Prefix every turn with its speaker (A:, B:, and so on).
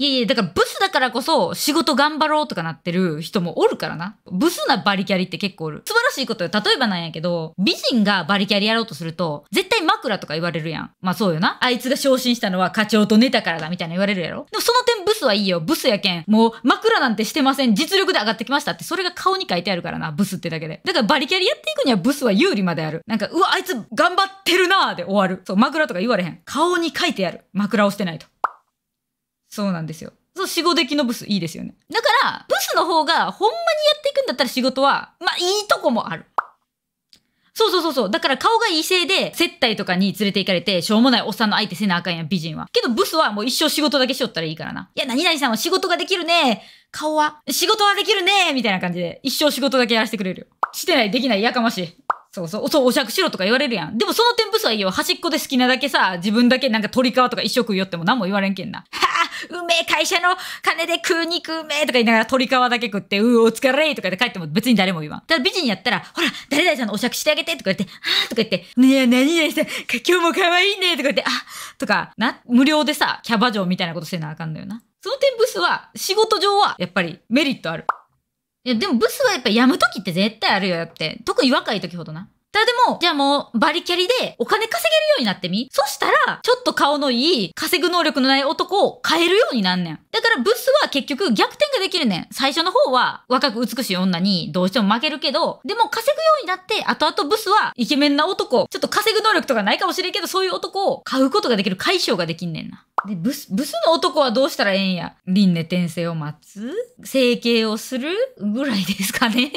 A: いやいや、だからブスだからこそ仕事頑張ろうとかなってる人もおるからな。ブスなバリキャリって結構おる。素晴らしいことよ。例えばなんやけど、美人がバリキャリやろうとすると、絶対枕とか言われるやん。まあそうよな。あいつが昇進したのは課長と寝たからだみたいな言われるやろ。でもその点ブスはいいよ。ブスやけん。もう枕なんてしてません。実力で上がってきましたって、それが顔に書いてあるからな。ブスってだけで。だからバリキャリやっていくにはブスは有利まである。なんか、うわ、あいつ頑張ってるなーで終わる。そう、枕とか言われへん。顔に書いてある。枕をしてないと。そうなんですよ。そう、仕出来のブスいいですよね。だから、ブスの方がほんまにやっていくんだったら仕事は、まあいいとこもある。そうそうそうそう。だから顔が異性で、接待とかに連れて行かれて、しょうもないおっさんの相手せなあかんやん、美人は。けどブスはもう一生仕事だけしよったらいいからな。いや、何々さんは仕事ができるね顔は、仕事はできるねみたいな感じで、一生仕事だけやらせてくれるよ。してない、できない、やかましい。そうそう、そう、お酌しろとか言われるやん。でもその点ブスはいいよ。端っこで好きなだけさ、自分だけなんか鳥皮とか一生食いよっても何も言われんけんな。うめえ会社の金で食う肉うめえとか言いながら鶏皮だけ食って、うお疲れとかで帰っても別に誰も言わん。ただ美人やったら、ほら、誰々さんのお酌してあげてとか言って、あーとか言って、ねえ、何々さん、今日も可愛いねとか言って、あとか、な、無料でさ、キャバ嬢みたいなことせなあかんのよな。その点ブスは、仕事上は、やっぱりメリットある。いや、でもブスはやっぱやむ時って絶対あるよ、やって。特に若い時ほどな。誰でも、じゃあもう、バリキャリでお金稼げるようになってみそしたら、ちょっと顔のいい、稼ぐ能力のない男を変えるようになんねん。だからブスは結局逆転ができるねん。最初の方は、若く美しい女にどうしても負けるけど、でも稼ぐようになって、後々ブスはイケメンな男、ちょっと稼ぐ能力とかないかもしれんけど、そういう男を買うことができる解消ができんねんな。で、ブス、ブスの男はどうしたらええんや輪廻転生を待つ整形をするぐらいですかね。